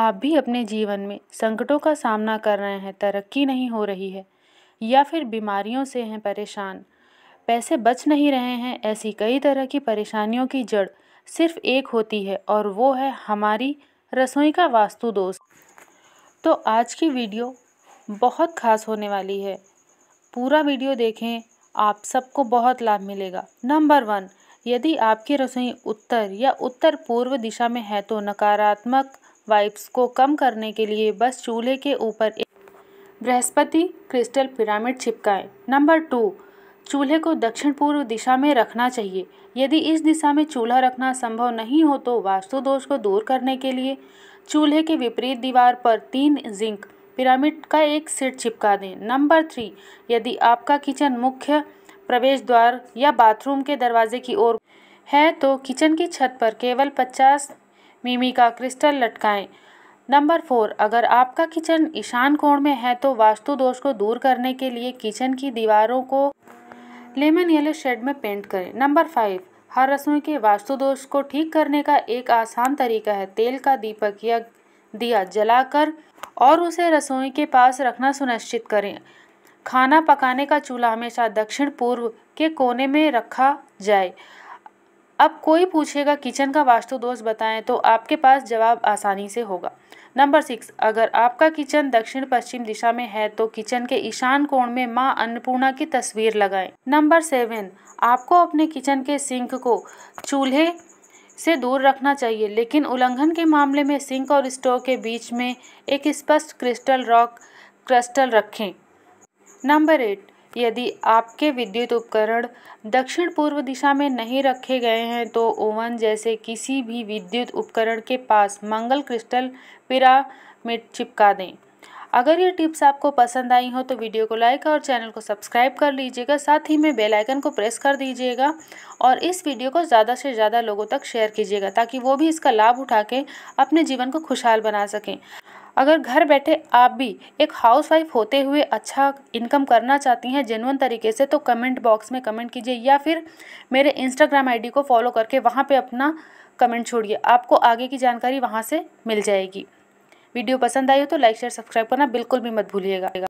आप भी अपने जीवन में संकटों का सामना कर रहे हैं तरक्की नहीं हो रही है या फिर बीमारियों से हैं परेशान पैसे बच नहीं रहे हैं ऐसी कई तरह की परेशानियों की जड़ सिर्फ एक होती है और वो है हमारी रसोई का वास्तु दोष तो आज की वीडियो बहुत खास होने वाली है पूरा वीडियो देखें आप सबको बहुत लाभ मिलेगा नंबर वन यदि आपकी रसोई उत्तर या उत्तर पूर्व दिशा में है तो नकारात्मक वाइब्स को कम करने के लिए बस चूल्हे के ऊपर एक बृहस्पति क्रिस्टल पिरामिड छिपकाएं नंबर टू चूल्हे को दक्षिण पूर्व दिशा में रखना चाहिए यदि इस दिशा में चूल्हा रखना संभव नहीं हो तो वास्तु दोष को दूर करने के लिए चूल्हे के विपरीत दीवार पर तीन जिंक पिरामिड का एक सिर चिपका दें नंबर थ्री यदि आपका किचन मुख्य प्रवेश द्वार या बाथरूम के दरवाजे की ओर है तो किचन की छत पर केवल 50 मिमी का क्रिस्टल लटकाएं नंबर फोर अगर आपका किचन ईशान कोण में है तो वास्तु दोष को दूर करने के लिए किचन की दीवारों को लेमन येलो शेड में पेंट करें नंबर फाइव हर रसोई के वास्तु दोष को ठीक करने का एक आसान तरीका है तेल का दीपक या दिया जलाकर और उसे रसोई के पास रखना सुनिश्चित करें खाना पकाने का चूल्हा हमेशा दक्षिण पूर्व के कोने में रखा जाए अब कोई पूछेगा किचन का वास्तु दोष बताएं तो आपके पास जवाब आसानी से होगा नंबर सिक्स अगर आपका किचन दक्षिण पश्चिम दिशा में है तो किचन के ईशान कोण में माँ अन्नपूर्णा की तस्वीर लगाएं। नंबर सेवन आपको अपने किचन के सिंक को चूल्हे से दूर रखना चाहिए लेकिन उल्लंघन के मामले में सिंक और स्टोव के बीच में एक स्पष्ट क्रिस्टल रॉक क्रस्टल रखें नंबर एट यदि आपके विद्युत उपकरण दक्षिण पूर्व दिशा में नहीं रखे गए हैं तो ओवन जैसे किसी भी विद्युत उपकरण के पास मंगल क्रिस्टल पिरामिड चिपका दें अगर ये टिप्स आपको पसंद आई हो तो वीडियो को लाइक और चैनल को सब्सक्राइब कर लीजिएगा साथ ही में बेल आइकन को प्रेस कर दीजिएगा और इस वीडियो को ज़्यादा से ज़्यादा लोगों तक शेयर कीजिएगा ताकि वो भी इसका लाभ उठा के अपने जीवन को खुशहाल बना सकें अगर घर बैठे आप भी एक हाउसवाइफ होते हुए अच्छा इनकम करना चाहती हैं जेनुअन तरीके से तो कमेंट बॉक्स में कमेंट कीजिए या फिर मेरे इंस्टाग्राम आईडी को फॉलो करके वहाँ पे अपना कमेंट छोड़िए आपको आगे की जानकारी वहाँ से मिल जाएगी वीडियो पसंद आई हो तो लाइक शेयर सब्सक्राइब करना बिल्कुल भी मत भूलिएगा